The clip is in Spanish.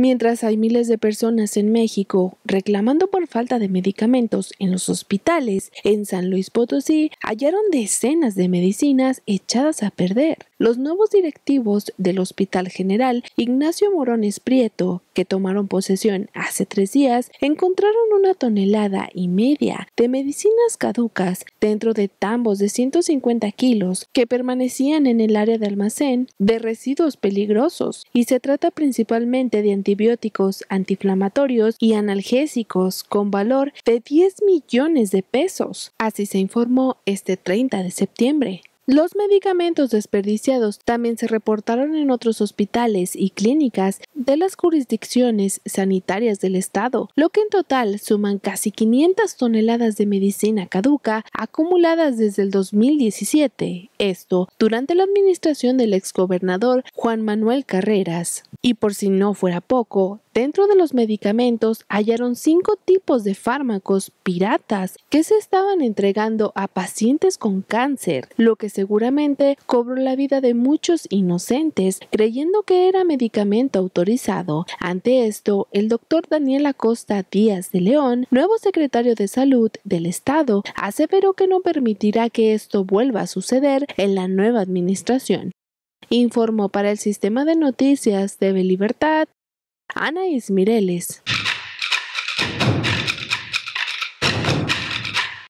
Mientras hay miles de personas en México reclamando por falta de medicamentos en los hospitales, en San Luis Potosí hallaron decenas de medicinas echadas a perder. Los nuevos directivos del Hospital General Ignacio Morones Prieto, que tomaron posesión hace tres días, encontraron una tonelada y media de medicinas caducas dentro de tambos de 150 kilos que permanecían en el área de almacén de residuos peligrosos y se trata principalmente de antibióticos antiinflamatorios y analgésicos con valor de 10 millones de pesos. Así se informó este 30 de septiembre. Los medicamentos desperdiciados también se reportaron en otros hospitales y clínicas de las jurisdicciones sanitarias del estado, lo que en total suman casi 500 toneladas de medicina caduca acumuladas desde el 2017, esto durante la administración del exgobernador Juan Manuel Carreras. Y por si no fuera poco, dentro de los medicamentos hallaron cinco tipos de fármacos piratas que se estaban entregando a pacientes con cáncer, lo que seguramente cobró la vida de muchos inocentes creyendo que era medicamento autorizado. Ante esto, el doctor Daniel Acosta Díaz de León, nuevo secretario de Salud del Estado, aseveró que no permitirá que esto vuelva a suceder en la nueva administración informó para el sistema de noticias de Libertad Ana Ismireles.